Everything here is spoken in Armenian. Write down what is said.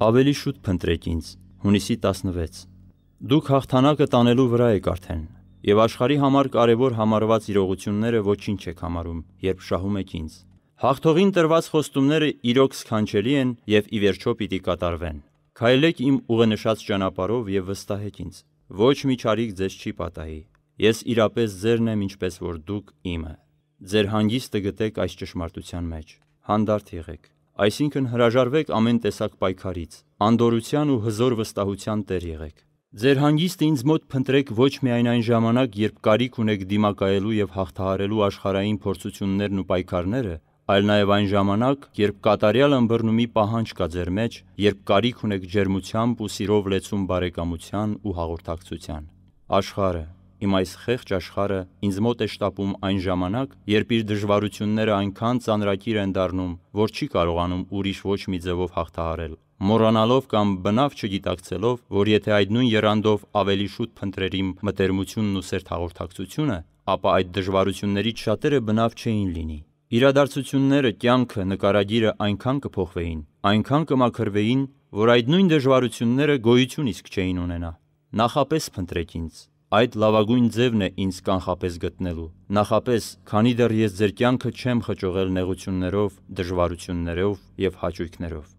ավելի շուտ փնտրեք ինձ, հունիսի 16։ Դուք հաղթանակը տանելու վրա եք արդեն, եւ աշխարհի համար կարեւոր համարված իրողությունները ոչինչ եք համարում, երբ շահում եք ինձ։ Հաղթողին տրված խոստումները իրոք սքանչելի են եւ ի վերջո պիտի կատարվեն։ Քայլեք իմ ուղենշած ճանապարով եւ վստահեք ինձ։ Ոչ մի ճարիք ձեզ չի պատահի։ Ես իրապես ձերն եմ, ինչպես որ դուք իմը։ Ձեր հանգիստը գտեք այս ճշմարտության մեջ։ Հանդարտ եղեք այսինքն հրաժարվեք ամեն տեսակ պայքարից, անդորության ու հզոր վստահության տեր եղեք։ Ձեր հանգիստը ինձ մոտ փնտրեք ոչ միայն այն ժամանակ, երբ կարիք ունեք դիմակայելու եւ հաղթահարելու աշխարհային փորձություններն ու պայքարները, այլ նաեւ այն ժամանակ, երբ կատարյալ ըմբռնումի պահանջ կա ձեր մեջ, երբ կարիք ունեք ջերմությամբ ու սիրով լեցուն բարեկամության ու հաղորդակցության։ Աշխարհը իմ այս խեղճ աշխարը ինձ մոտ է շտապում այն ժամանակ, երբ իր դժվարությունները այնքան ծանրակիր են դառնում, որ չի կարողանում ուրիշ ոչ մի ձևով հաղթահարել։ Մոռանալով կամ բնավ չգիտակցելով, որ եթե այդ նույն երանդով ավելի շուտ փնտրեր իմ մտերմությունն ու սերտ հաղորդակցությունը, ապա այդ դժվարություններից շատերը բնավ չէին լինի։ Իրադարձությունները, կյանքը, նկարագիրը այնքան կփոխվեին, այնքան կմաքրվեին, որ այդ նույն դժվարությունները գոյություն իսկ չէին ունենա։ Նախապես փնտրեք ինձ, Այդ լավագույն ձևն է ինձ կանխապես գտնելու։ Նախապես, քանի դեռ ես ձեր կյանքը չեմ խճողել նեղություններով, դժվարություններով եւ հաճույքներով։